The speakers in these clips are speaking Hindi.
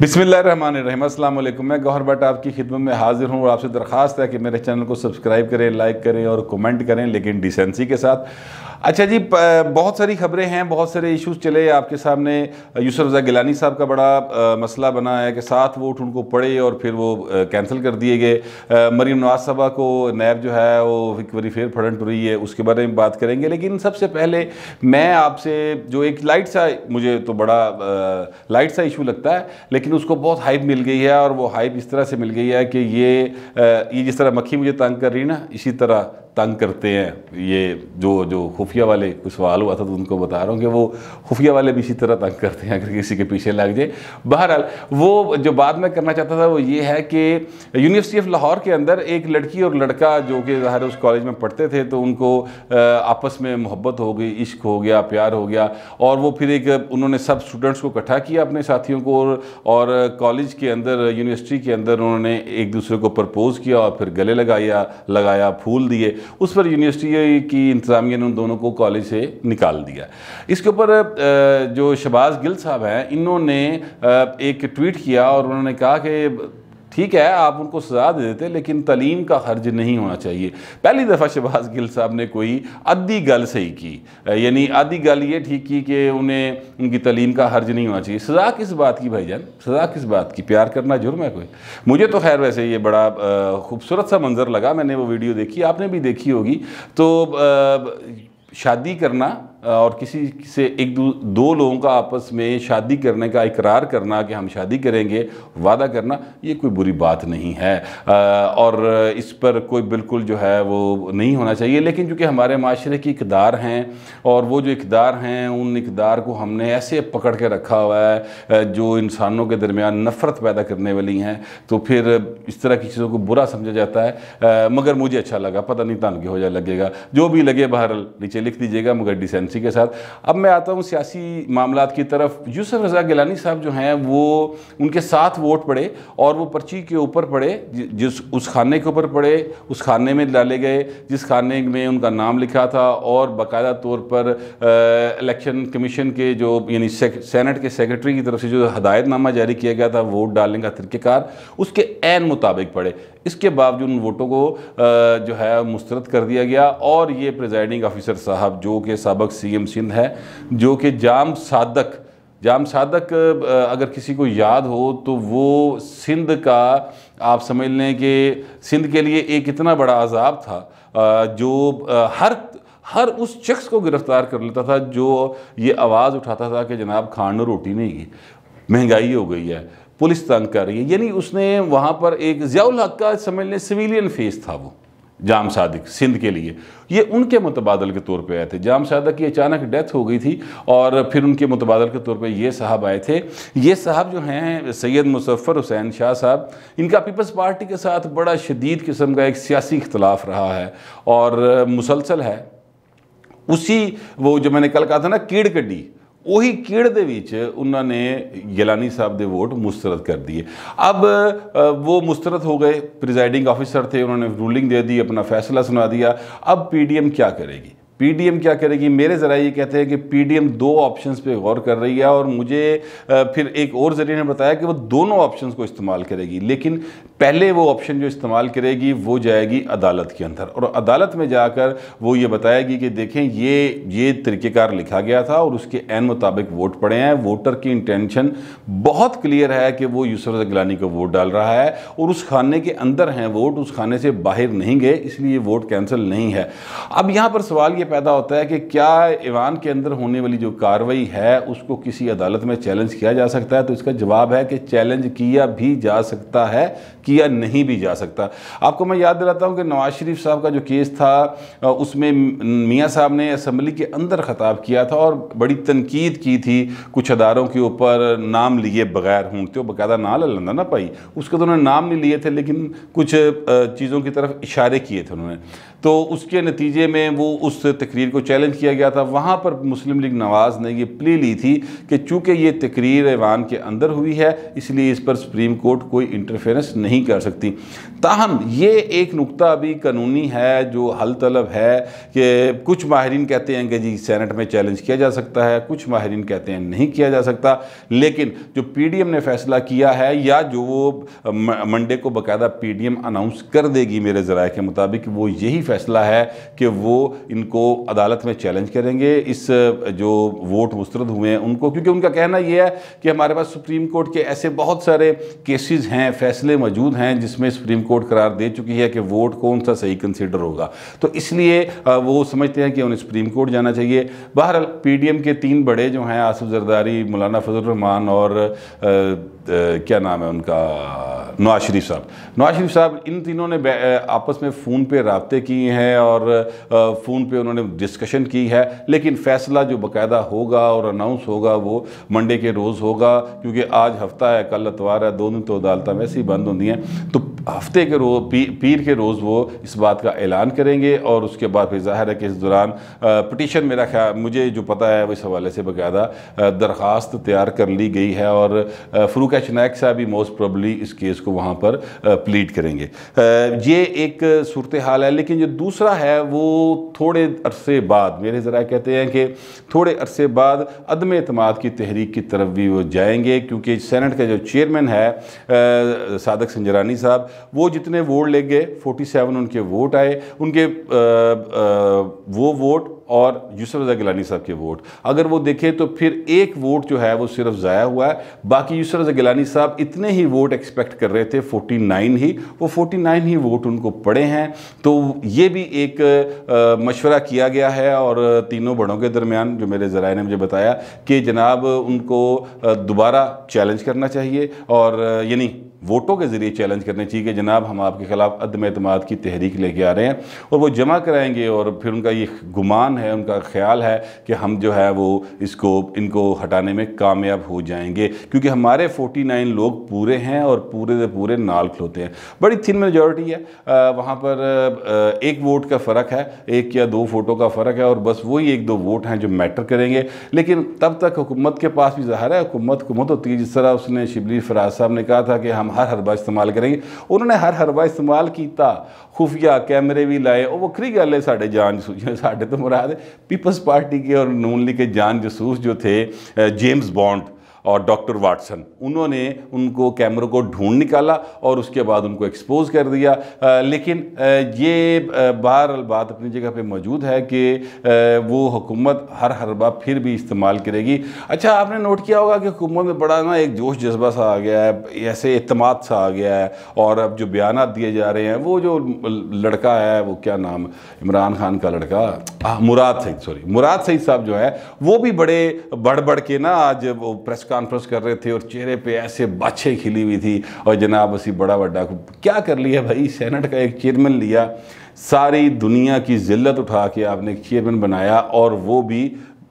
रही अल्लाम मैं गौहर भट्ट आपकी खिदमत में हाजिर हूँ और आपसे दरख्वास्त है कि मेरे चैनल को सब्सक्राइब करें लाइक करें और कमेंट करें लेकिन डिसेंसी के साथ अच्छा जी बहुत सारी खबरें हैं बहुत सारे इश्यूज चले आपके सामने यूसुफ रजा गिलानी साहब का बड़ा आ, मसला बना है कि सात वोट उनको पड़े और फिर वो कैंसिल कर दिए गए मरीम नवाज साहबा को नैब जो है वो एक बारी फिर फड़ंट रही है उसके बारे में बात करेंगे लेकिन सबसे पहले मैं आपसे जो एक लाइट सा मुझे तो बड़ा आ, लाइट सा इशू लगता है लेकिन उसको बहुत हाइप मिल गई है और वो हाइप इस तरह से मिल गई है कि ये ये जिस तरह मक्खी मुझे तंग कर रही ना इसी तरह तंग करते हैं ये जो जो खुफिया वाले कुछ सवाल हुआ था तो उनको बता रहा हूँ कि वो खुफिया वाले भी इसी तरह तंग करते हैं अगर किसी के पीछे लग जाए बहरहाल वो जो बात मैं करना चाहता था वो ये है कि यूनिवर्सिटी ऑफ लाहौर के अंदर एक लड़की और लड़का जो कि ज़ाहिर उस कॉलेज में पढ़ते थे तो उनको आपस में मोहब्बत हो गई इश्क हो गया प्यार हो गया और वो फिर एक उन्होंने सब स्टूडेंट्स को इकट्ठा किया अपने साथियों को और, और कॉलेज के अंदर यूनिवर्सिटी के अंदर उन्होंने एक दूसरे को प्रपोज़ किया और फिर गले लगाया लगाया फूल दिए उस पर यूनिवर्सिटी की इंतज़ामिया ने उन दोनों को कॉलेज से निकाल दिया इसके ऊपर जो शबाज गिल साहब हैं इन्होंने एक ट्वीट किया और उन्होंने कहा कि ठीक है आप उनको सजा दे देते लेकिन तलीम का खर्च नहीं होना चाहिए पहली दफ़ा शहबाज गिल साहब ने कोई आधी गल सही की यानी आधी गल ये ठीक की कि उन्हें उनकी तलीम का खर्च नहीं होना चाहिए सजा किस बात की भाई जान सजा किस बात की प्यार करना जुर्म है कोई मुझे तो खैर वैसे ये बड़ा खूबसूरत सा मंज़र लगा मैंने वो वीडियो देखी आपने भी देखी होगी तो शादी करना और किसी से एक दो लोगों का आपस में शादी करने का इकरार करना कि हम शादी करेंगे वादा करना ये कोई बुरी बात नहीं है और इस पर कोई बिल्कुल जो है वो नहीं होना चाहिए लेकिन चूँकि हमारे माशरे की इकदार हैं और वो जो इकदार हैं उन इकदार को हमने ऐसे पकड़ के रखा हुआ है जो इंसानों के दरमियान नफ़रत पैदा करने वाली हैं तो फिर इस तरह की चीज़ों को बुरा समझा जाता है मगर मुझे अच्छा लगा पता नहीं तन के हो जाए लगेगा जो भी लगे बहरल नीचे लिख दीजिएगा मगर डिसेंस इसी के साथ अब मैं आता हूँ सियासी मामला की तरफ यूसुफ रजा गिलानी साहब जो हैं वो उनके साथ वोट पड़े और वो पर्ची के ऊपर पड़े जिस उस खाने के ऊपर पड़े उस खाने में डाले गए जिस खाने में उनका नाम लिखा था और बाकायदा तौर पर इलेक्शन कमीशन के जो यानी सेनेट के सेक्रेटरी की तरफ से जो हदायतनामा जारी किया गया था वोट डालने का तरीक़ेकार उसके एन मुताबिक पड़े इसके बावजूद उन वोटों को जो है मुस्तरद कर दिया गया और ये प्रिजाइडिंग ऑफिसर साहब जो कि सबक सी एम सिंध है जो कि जाम सादक जाम सादक अगर किसी को याद हो तो वो सिंध का आप समझ लें कि सिंध के लिए एक इतना बड़ा अजाब था जो हर हर उस शख्स को गिरफ़्तार कर लेता था जो ये आवाज़ उठाता था कि जनाब खान रोटी नहीं की महंगाई हो गई है पुलिस तंग कर रही है यानी उसने वहाँ पर एक ज़ियाउल हक का समझ लें सिविलियन फेस था वो जाम सादिक सिंध के लिए ये उनके मुतबादल के तौर पे आए थे जाम सादक की अचानक डेथ हो गई थी और फिर उनके मुतबादल के तौर पे ये साहब आए थे ये साहब जो हैं सैयद मुसफ़र हुसैन शाह साहब इनका पीपल्स पार्टी के साथ बड़ा शदीद किस्म का एक सियासी इख्तलाफ रहा है और मुसलसल है उसी वो जो मैंने कल कहा था ना कीड़ कड्डी उही ਕੀੜ ਦੇ ਵਿੱਚ साहब के वोट मुस्तरद कर दिए अब वो मुस्तरद हो गए प्रिजाइडिंग ऑफिसर थे उन्होंने रूलिंग दे दी अपना फैसला सुना दिया अब पीडीएम क्या करेगी पीडीएम क्या करेगी मेरे ज़रा ये कहते हैं कि पीडीएम दो ऑप्शंस पे गौर कर रही है और मुझे फिर एक और ज़रिए ने बताया कि वो दोनों ऑप्शंस को इस्तेमाल करेगी लेकिन पहले वो ऑप्शन जो इस्तेमाल करेगी वो जाएगी अदालत के अंदर और अदालत में जाकर वो ये बताएगी कि देखें ये ये तरीक़ेकार लिखा गया था और उसके एन मुताबिक वोट पड़े हैं वोटर की इंटेंशन बहुत क्लियर है कि वो यूसर गिलानी को वोट डाल रहा है और उस खाने के अंदर हैं वोट उस खाने से बाहर नहीं गए इसलिए वोट कैंसिल नहीं है अब यहाँ पर सवाल ये पैदा होता है कि क्या ईरान के अंदर होने वाली जो कार्रवाई है उसको किसी अदालत में चैलेंज किया जा सकता है तो इसका जवाब है कि चैलेंज किया भी जा सकता है किया नहीं भी जा सकता आपको मैं याद दिलाता हूँ कि नवाज शरीफ साहब का जो केस था उसमें मियाँ साहब ने असम्बली के अंदर ख़ताब किया था और बड़ी तनकीद की थी कुछ अदारों के ऊपर नाम लिए बगैर तो बाकायदा ना लंदा ना पाई उसके तो उन्होंने नाम नहीं लिए थे लेकिन कुछ चीज़ों की तरफ इशारे किए थे उन्होंने तो उसके नतीजे में वो उस तकरीर को चैलेंज किया गया था वहाँ पर मुस्लिम लीग नवाज़ ने ये प्ली ली थी कि चूँकि ये तकरीर ईवान के अंदर हुई है इसलिए इस पर सुप्रीम कोर्ट कोई इंटरफेरेंस नहीं कर सकती ताहम ये एक नुकता अभी कानूनी है जो हल तलब है कि कुछ माहरीन कहते हैं कि जी सैनट में चैलेंज किया जा सकता है कुछ माहरीन कहते हैं नहीं किया जा सकता लेकिन जो पी डी एम ने फैसला किया है या जो वो मंडे को बाकायदा पी डी एम अनाउंस कर देगी मेरे ज़राए के मुताबिक वो यही फैसला फैसला है कि वो इनको अदालत में चैलेंज करेंगे इस जो वोट मुस्तरद हुए हैं उनको क्योंकि उनका कहना यह है कि हमारे पास सुप्रीम कोर्ट के ऐसे बहुत सारे केसेस हैं फैसले मौजूद हैं जिसमें सुप्रीम कोर्ट करार दे चुकी है कि वोट कौन सा सही कंसिडर होगा तो इसलिए वो समझते हैं कि उन्हें सुप्रीम कोर्ट जाना चाहिए बहरहाल एम के तीन बड़े जो हैं आसफ जरदारी मौलाना फजल रहमान और आ, आ, क्या नाम है उनका नवाज शरीफ साहब नवाज शरीफ साहब इन तीनों ने आपस में फ़ोन पे रबते किए हैं और फ़ोन पे उन्होंने डिस्कशन की है लेकिन फ़ैसला जो बकायदा होगा और अनाउंस होगा वो मंडे के रोज़ होगा क्योंकि आज हफ्ता है कल अतवार है दो दिन तो अदालतें वैसे ही बंद होती हैं तो हफ्ते के रोज़ पी, पीर के रोज़ वो इस बात का ऐलान करेंगे और उसके बाद फिर ज़ाहिर है कि इस दौरान पटिशन मेरा ख्याल मुझे जो पता है वो इस हवाले से बाकायदा दरख्वास्त तैयार कर ली गई है और फ़रूक शनैक साहब भी मोस्ट प्रॉबली इस केस को वहाँ पर प्लीट करेंगे ये एक सूरत हाल है लेकिन जो दूसरा है वो थोड़े अरसे बाद मेरे ज़रा कहते हैं कि थोड़े अरसे बाद अदम अतमाद की तहरीक की तरफ भी वो जाएंगे क्योंकि सेनेट का जो चेयरमैन है सादक संजरानी साहब वो जितने वोट ले गए 47 उनके वोट आए उनके आ, आ, वो वोट और यूसुफ रजा गिलानी साहब के वोट अगर वो देखें तो फिर एक वोट जो है वो सिर्फ ज़ाया हुआ है बाकी यूसुफ रजा गिलानी साहब इतने ही वोट एक्सपेक्ट कर रहे थे 49 ही वो 49 ही वोट उनको पड़े हैं तो ये भी एक मशवरा किया गया है और तीनों बड़ों के दरमियान जो मेरे ज़राए ने मुझे बताया कि जनाब उनको दोबारा चैलेंज करना चाहिए और यानी वोटों के ज़रिए चैलेंज करने चाहिए कि जनाब हम आपके खिलाफ अदम अतमाद की तहरीक लेके आ रहे हैं और वो जमा कराएंगे और फिर उनका ये गुमान है उनका ख्याल है कि हम जो है वो इसको इनको हटाने में कामयाब हो जाएंगे क्योंकि हमारे 49 लोग पूरे हैं और पूरे से पूरे नाल खलोते हैं बड़ी थिन मेजोरिटी है वहाँ पर एक वोट का फ़र्क है एक या दो फोटो का फ़र्क है और बस वही एक दो वोट हैं जो मैटर करेंगे लेकिन तब तक हुकूमत के पास भी जहर है हुकूमत हुकूमत होती है जिस तरह उसने शिबली फराज साहब ने कहा था कि हम हर हरबा इस्तेमाल करेंगे उन्होंने हर हरबा इस्तेमाल किया खुफिया कैमरे भी लाए और वो गल है साढ़े जान सूझे साढ़े तो मुराद याद है पीपल्स पार्टी के और नून लीग के जान जसूस जो थे जेम्स बॉन्ड और डॉक्टर वाटसन उन्होंने उनको कैमरों को ढूंढ निकाला और उसके बाद उनको एक्सपोज कर दिया आ, लेकिन आ, ये बहर बात अपनी जगह पे मौजूद है कि वो हुकूमत हर हरबा फिर भी इस्तेमाल करेगी अच्छा आपने नोट किया होगा कि हुकूमत में बड़ा ना एक जोश जज्बा सा आ गया है ऐसे अतमाद सा आ गया है और अब जो बयान दिए जा रहे हैं वो जो लड़का है वो क्या नाम इमरान खान का लड़का आ, मुराद सईद सॉरी मुराद सईद साहब जो है वो भी बड़े बढ़ बढ़ के ना आज वो प्रेस का कॉन्फ्रेंस कर रहे थे और चेहरे पे ऐसे बाछे खिली हुई थी और जनाब असी बड़ा बड़ा क्या कर लिया भाई सेनेट का एक चेयरमैन लिया सारी दुनिया की जिल्लत उठा के आपने एक चेयरमैन बनाया और वो भी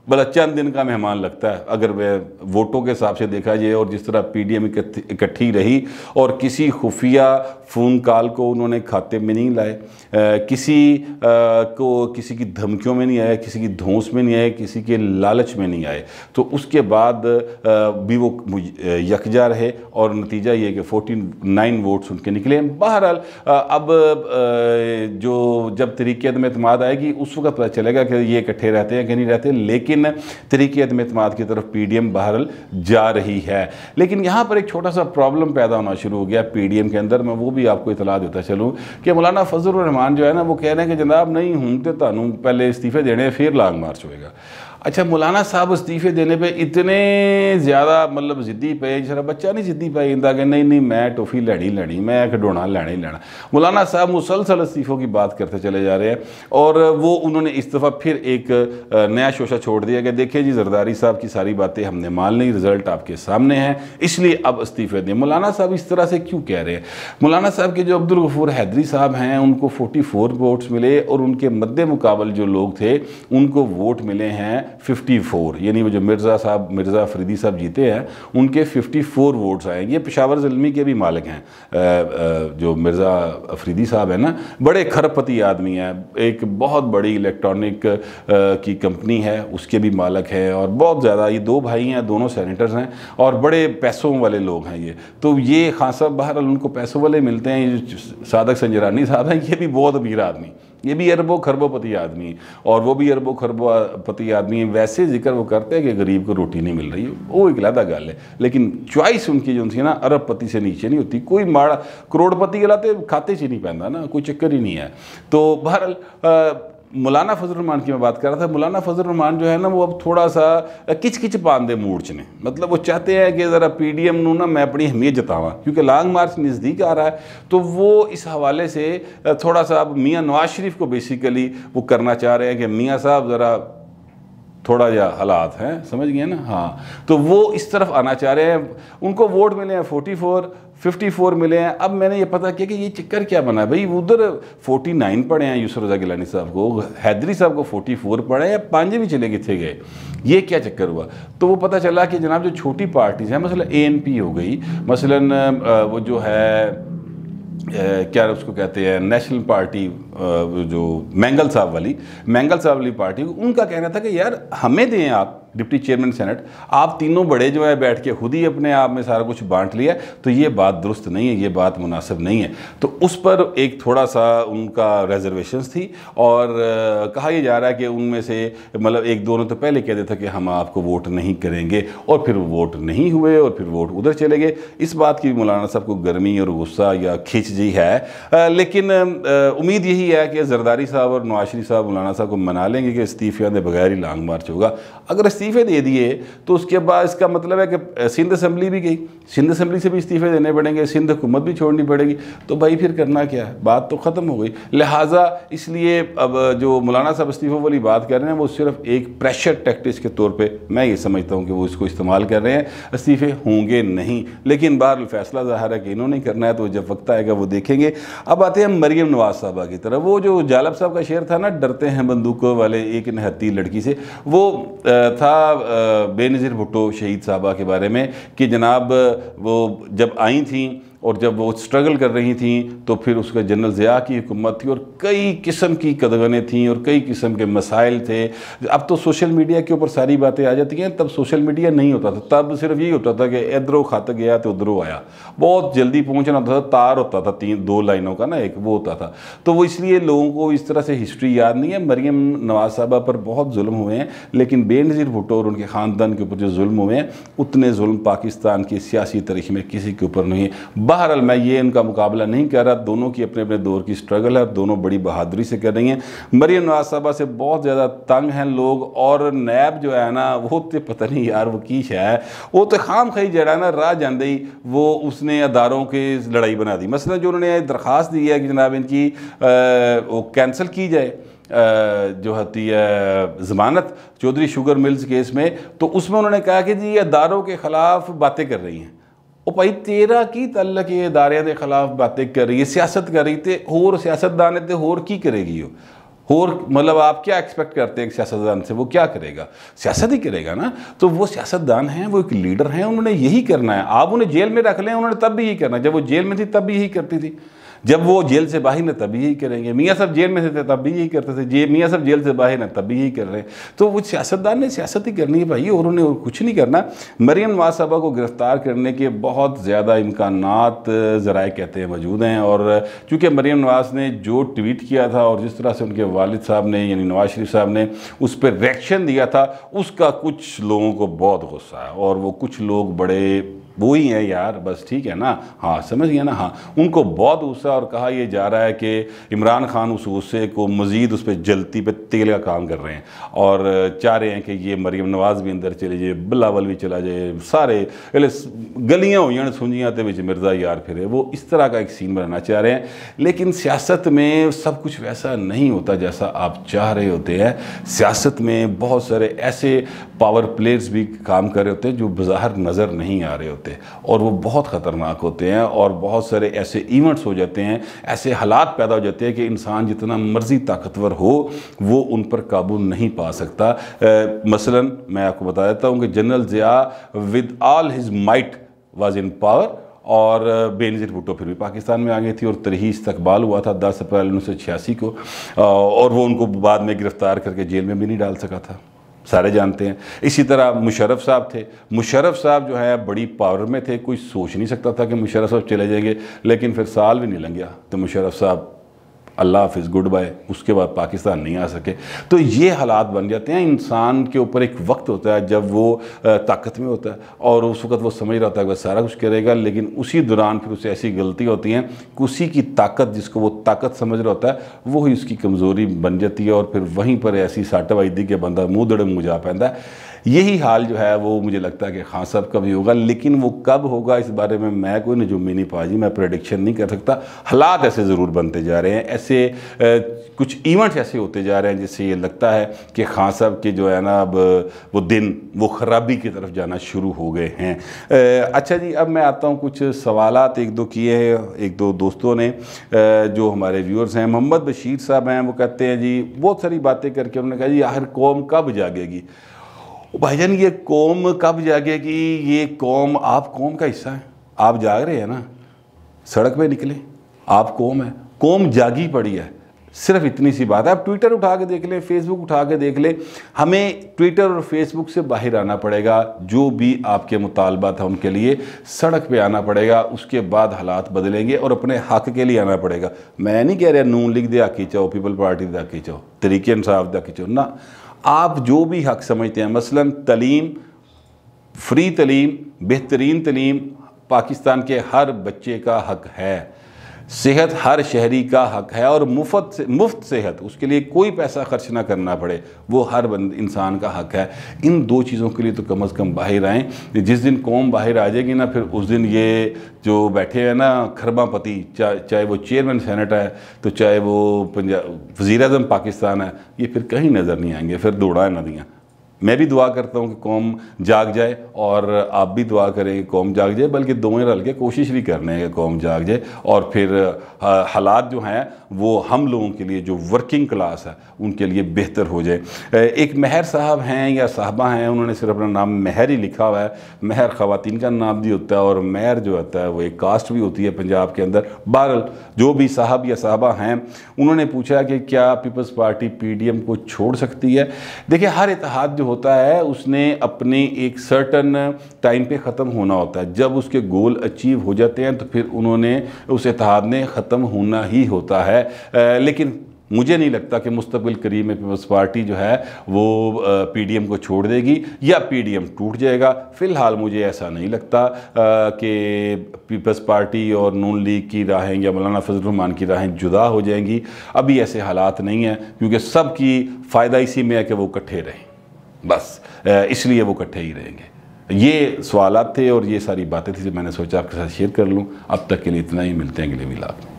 भला मतलब चंद दिन का मेहमान लगता है अगर वह वोटों के हिसाब से देखा जाए और जिस तरह पीडीएम डी इकट्ठी रही और किसी खुफिया फ़ोन कॉल को उन्होंने खाते में नहीं लाए किसी को किसी की धमकियों में नहीं आया किसी की धोस में नहीं आए किसी के लालच में नहीं आए तो उसके बाद भी वो यकजा रहे और नतीजा ये कि फोर्टी नाइन वोट्स उनके निकले बहरहाल अब जो जब तरीके अदम अतम आएगी उस वक्त पता चलेगा कि ये इकट्ठे रहते हैं कि नहीं रहते लेकिन तरीके अदम अतम की तरफ पी डी एम बहरहाल जा रही है लेकिन यहाँ पर एक छोटा सा प्रॉब्लम पैदा होना शुरू हो गया पी डी एम के अंदर मैं वो भी आपको इतला देता चलूँ कि मौलाना फजल रहमान जो है ना वो कह रहे हैं कि जनाब नहीं हूँ तो तहूँ पहले इस्तीफे देने फिर लांग मार्च होएगा अच्छा मौलाना साहब इस्तीफ़े देने पे इतने ज़्यादा मतलब जिद्दी पे जरा बच्चा नहीं जिद्दी पाई इंदा कि नहीं नहीं मैं टोफ़ी लैनी लैनी मैं खडोना लैना ही लैना मौलाना साहब मुसलसल इस्तीफ़ों की बात करते चले जा रहे हैं और वो उन्होंने इस दफ़ा फिर एक नया शोशा छोड़ दिया कि देखिए जी जरदारी साहब की सारी बातें हमने मान ली रिज़ल्ट आपके सामने हैं इसलिए अब इस्तीफ़े दें मौलाना साहब इस तरह से क्यों कह रहे हैं मौलाना साहब के जो अब्दुल गफूर हैदरी साहब हैं उनको फोर्टी फोर वोट्स मिले और उनके मद्दे मुकाबल जो लोग थे उनको वोट मिले हैं 54 यानी वो जो मिर्ज़ा साहब मिर्ज़ा फरीदी साहब जीते हैं उनके 54 वोट्स आए ये पेशावर जिलमी के भी मालिक हैं जो मिर्ज़ा अफरीदी साहब हैं ना बड़े खरपति आदमी हैं एक बहुत बड़ी इलेक्ट्रॉनिक की कंपनी है उसके भी मालिक हैं और बहुत ज़्यादा ये दो भाई हैं दोनों सैनिटर्स हैं और बड़े पैसों वाले लोग हैं ये तो ये खासा बहर बहरहाल उनको पैसों वाले मिलते हैं ये साधक संजरानी साहब हैं ये भी बहुत अमीर आदमी ये भी अरबों खरबोपति आदमी और वो भी अरबों खरबोपति आदमी वैसे जिक्र वो करते हैं कि गरीब को रोटी नहीं मिल रही वो एक लहदा गल है लेकिन च्वाइस उनकी जो थी ना अरबपति से नीचे नहीं होती कोई माड़ा करोड़पति गलाते खाते च नहीं पैंता ना कोई चक्कर ही नहीं है तो बहरहाल मौलाना फजल रमान की मैं बात कर रहा था मौलाना फजल रमान जो है ना वो अब थोड़ा सा किच किच पाते मूड च ने मतलब वो चाहते हैं कि ज़रा पी डी एम ना मैं अपनी अहमियत जतावा क्योंकि लॉन्ग मार्च नज़दीक आ रहा है तो वो इस हवाले से थोड़ा सा अब मियाँ नवाज शरीफ को बेसिकली वो करना चाह रहे हैं कि मियाँ साहब ज़रा थोड़ा जहा हालात हैं समझ गए ना हाँ तो वो इस तरफ आना चाह रहे हैं उनको वोट मिले हैं फोर्टी फोर 54 मिले हैं अब मैंने ये पता किया कि ये चक्कर क्या बना भाई उधर 49 पड़े हैं यूसर गिलानी साहब को हैदरी साहब को 44 पड़े या पांच भी चले थे गए ये क्या चक्कर हुआ तो वो पता चला कि जनाब जो छोटी पार्टीज़ हैं मसलन ए हो गई मसलन वो जो है क्या उसको कहते हैं नेशनल पार्टी जो मैंगल साहब वाली मैंगल साहब वाली पार्टी उनका कहना था कि यार हमें दें आप डिप्टी चेयरमैन सेनेट आप तीनों बड़े जो है बैठ के खुद ही अपने आप में सारा कुछ बांट लिया तो ये बात दुरुस्त नहीं है ये बात मुनासिब नहीं है तो उस पर एक थोड़ा सा उनका रेजर्वेशन थी और कहा यह जा रहा है कि उनमें से मतलब एक दोनों तो पहले कहते थे कि हम आपको वोट नहीं करेंगे और फिर वोट नहीं हुए और फिर वोट उधर चले गए इस बात की मौलाना साहब को गर्मी और गुस्सा या खींच जी है लेकिन उम्मीद यही यही है कि जरदारी साहब और नवाज शरीफ साहब मौलाना साहब को मना लेंगे कि इस्तीफिया दे बगैर ही लॉन्ग मार्च होगा अगर इस्तीफे दे दिए तो उसके बाद इसका मतलब है कि सिंध असम्बली भी गई सिंध असम्बली से भी इस्तीफे देने पड़ेंगे सिंध हुकूमत भी छोड़नी पड़ेगी तो भाई फिर करना क्या है बात तो ख़त्म हो गई लिहाजा इसलिए अब जो मौलाना साहब इस्तीफों वाली बात कर रहे हैं वो सिर्फ एक प्रेशर टैक्टिस के तौर पर मैं ये समझता हूँ कि वो इसको इस्तेमाल कर रहे हैं इस्तीफे होंगे नहीं लेकिन बहर फैसला ज़ाहिर है कि इन्होंने करना है तो जब वक्त आएगा वो देखेंगे अब आते हैं मरियम नवाज साहबा की तरफ रहा वो जो जालब साहब का शेर था ना डरते हैं बंदूकों वाले एक नहती लड़की से वो था बेनज़ीर भुट्टो शहीद साहबा के बारे में कि जनाब वो जब आई थी और जब वो स्ट्रगल कर रही थी तो फिर उसका जनरल ज़िया की हुकूमत थी और कई किस्म की कदगनें थीं और कई किस्म के मसाइल थे अब तो सोशल मीडिया के ऊपर सारी बातें आ जाती हैं तब सोशल मीडिया नहीं होता था तब सिर्फ यही होता था कि इधरों खाता गया तो उधरों आया बहुत जल्दी पहुँचना होता था तार होता था तीन दो लाइनों का ना एक वो होता था तो वो इसलिए लोगों को इस तरह से हिस्ट्री याद नहीं है मरियम नवाज साहबा पर बहुत जुल्म हुए हैं लेकिन बेनज़ीर भुटो और उनके ख़ानदान के ऊपर जो जुल्म हुए हैं उतने जुल्म पाकिस्तान की सियासी तारीख में किसी के ऊपर नहीं है बहरहाल मैं ये इनका मुकाबला नहीं कर रहा दोनों की अपने अपने दौर की स्ट्रगल है दोनों बड़ी बहादुरी से कर रही हैं मरियम नवाज साहबा से बहुत ज़्यादा तंग हैं लोग और नैब जो है ना वो तो पता नहीं यार वो की है वो तो खाम खाई जड़ा ना राह जाते ही वो उसने अदारों के लड़ाई बना दी मसला जो उन्होंने दरख्वास्त दी है कि जनाब इनकी वो कैंसिल की जाए जो होती है ज़मानत चौधरी शुगर मिल्स केस में तो उसमें उन्होंने कहा कि जी ये अदारों के ख़िलाफ़ बातें कर रही हैं वो भाई तेरा की तल ये इदारिया के खिलाफ बातें कर रही है सियासत कर रही तो होर सियासतदान है तो होर की करेगी वो और मतलब आप क्या एक्सपेक्ट करते हैं सियासतदान से वो क्या करेगा सियासत ही करेगा ना तो वो सियासतदान हैं वो एक लीडर हैं उन्होंने यही करना है आप उन्हें जेल में रख लें उन्होंने तब भी यही करना है जब वो जेल में थी तब भी यही करती थी जब वो जेल से बाहर ना तभी यही करेंगे मियाँ साहब जेल में थे तब भी यही करते थे जे मियाँ साहब जेल से बाहर ना तब भी यही कर रहे हैं तो वो सियासतदान ने सियासत ही करनी है भाई और उन्हें और कुछ नहीं करना मरियम नवाज साहबा को गिरफ्तार करने के बहुत ज़्यादा इम्कान ज़राए कहते हैं मौजूद हैं और चूँकि मरीम नवाज ने जो ट्वीट किया था और जिस तरह से उनके वालद साहब ने यानी नवाज शरीफ साहब ने उस पर रिएक्शन दिया था उसका कुछ लोगों को बहुत गुस्सा है और वो कुछ लोग बड़े वो ही है यार बस ठीक है ना हाँ समझ गया ना हाँ उनको बहुत गुस्सा और कहा यह जा रहा है कि इमरान खान उस गुस्से को मज़ीद उस पर जलती पे तेल का काम कर रहे हैं और चाह रहे हैं कि ये मरियम नवाज़ भी अंदर चले जाए बिलावल भी चला जाए सारे गलियाँ हुई सूंजियाँ तो बच्चे मिर्जा यार फिर वो इस तरह का एक सीन बनाना चाह रहे हैं लेकिन सियासत में सब कुछ वैसा नहीं होता जैसा आप चाह रहे होते हैं सियासत में बहुत सारे ऐसे पावर प्लेयर्स भी काम कर रहे होते हैं जो बाहर नज़र नहीं आ रहे होते सकते और वो बहुत ख़तरनाक होते हैं और बहुत सारे ऐसे इवेंट्स हो जाते हैं ऐसे हालात पैदा हो जाते हैं कि इंसान जितना मर्ज़ी ताकतवर हो वो उन पर काबू नहीं पा सकता मसला मैं आपको बता देता हूँ कि general Zia with all his might was in power और बेनज़ीर भुट्टो फिर भी पाकिस्तान में आ गई थी और तरही इस्तकबाल हुआ था दस अप्रैल उन्नीस को और वो उनको बाद में गिरफ़्तार करके जेल में भी नहीं डाल सका था सारे जानते हैं इसी तरह मुशरफ साहब थे मुशरफ साहब जो है बड़ी पावर में थे कोई सोच नहीं सकता था कि मुशरफ साहब चले जाएंगे लेकिन फिर साल भी नहीं लग गया तो मुशरफ साहब अल्लाह हाफिज़ गुड बाय उसके बाद पाकिस्तान नहीं आ सके तो ये हालात बन जाते हैं इंसान के ऊपर एक वक्त होता है जब वो ताकत में होता है और उस वक्त वो समझ रहा होता है वह सारा कुछ करेगा लेकिन उसी दौरान फिर उसे ऐसी गलती होती हैं कि उसी की ताकत जिसको वो ताकत समझ रहा होता है वही उसकी कमज़ोरी बन जाती है और फिर वहीं पर ऐसी साटवाइदी के बंदा मुँह दड़म मुझा पैदा है यही हाल जो है वो मुझे लगता है कि खान साहब का भी होगा लेकिन वो कब होगा इस बारे में मैं कोई नजुमी नहीं पाजी मैं प्रडिक्शन नहीं कर सकता हालात ऐसे ज़रूर बनते जा रहे हैं ऐसे कुछ इवेंट्स ऐसे होते जा रहे हैं जिससे ये लगता है कि खान साहब के जो है ना अब वो दिन वो खराबी की तरफ जाना शुरू हो गए हैं अच्छा जी अब मैं आता हूँ कुछ सवाल एक दो किए हैं एक दो दोस्तों ने जो हमारे व्यूअर्स हैं मोहम्मद बशीर साहब हैं वो कहते हैं जी बहुत सारी बातें करके उन्होंने कहा जी हर कौम कब जागेगी जान ये कौम कब जागेगी ये कौम आप कौम का हिस्सा है आप जाग रहे हैं ना सड़क पे निकले आप कौम है कौम जागी पड़ी है सिर्फ इतनी सी बात है आप ट्विटर उठा के देख लें फेसबुक उठा के देख लें हमें ट्विटर और फेसबुक से बाहर आना पड़ेगा जो भी आपके मुतालबा था उनके लिए सड़क पे आना पड़ेगा उसके बाद हालात बदलेंगे और अपने हक के लिए आना पड़ेगा मैं नहीं कह रहा नून लीग दे आके चाहो पीपल पार्टी दे आके चाहो तरीके इंसाफ दे आके चाहो ना आप जो भी हक समझते हैं मसलन तलीम फ्री तलीम बेहतरीन तलीम पाकिस्तान के हर बच्चे का हक है सेहत हर शहरी का हक है और मुफ्त से, मुफ्त सेहत उसके लिए कोई पैसा खर्च ना करना पड़े वो हर बंद इंसान का हक है इन दो चीज़ों के लिए तो कम अज़ कम बाहर आएँ जिस दिन कौम बाहर आ जाएगी ना फिर उस दिन ये जो बैठे हैं ना खरबापति चा, चाहे वो चेयरमैन सेनेट है तो चाहे वो पंजाब वज़ी पाकिस्तान है ये फिर कहीं नज़र नहीं आएंगे फिर दौड़ाएँ नदियाँ मैं भी दुआ करता हूँ कि कौम जाग जाए और आप भी दुआ करें कि कौम जाग जाए बल्कि दोवें रल के कोशिश भी कर रहे हैं कि कौम जाग जाए और फिर हालात जो हैं वो हम लोगों के लिए जो वर्किंग क्लास है उनके लिए बेहतर हो जाए एक महर साहब हैं या साहबा हैं उन्होंने सिर्फ अपना नाम महर ही लिखा हुआ है महर ख़वान का नाम भी होता है और महर जो होता है वो एक कास्ट भी होती है पंजाब के अंदर बहरल जो भी साहब या साहबा हैं उन्होंने पूछा कि क्या पीपल्स पार्टी पी को छोड़ सकती है देखिए हर इतिहाद जो होता है उसने अपने एक सर्टन टाइम पे ख़त्म होना होता है जब उसके गोल अचीव हो जाते हैं तो फिर उन्होंने उस इतिहाद ने ख़त्म होना ही होता है आ, लेकिन मुझे नहीं लगता कि मुस्तबिल करीब में पीपल्स पार्टी जो है वो पीडीएम को छोड़ देगी या पीडीएम टूट जाएगा फ़िलहाल मुझे ऐसा नहीं लगता कि पीपल्स पार्टी और नून लीग की राहें या मौलाना फजलरहमान की राहें जुदा हो जाएंगी अभी ऐसे हालात नहीं हैं क्योंकि सब की फ़ायदा इसी में है कि वो इकट्ठे रहें बस इसलिए वो इकट्ठे ही रहेंगे ये सवाल थे और ये सारी बातें थी जो मैंने सोचा आपके साथ शेयर कर लूँ अब तक के लिए इतना ही मिलते हैं अगले मिलाप में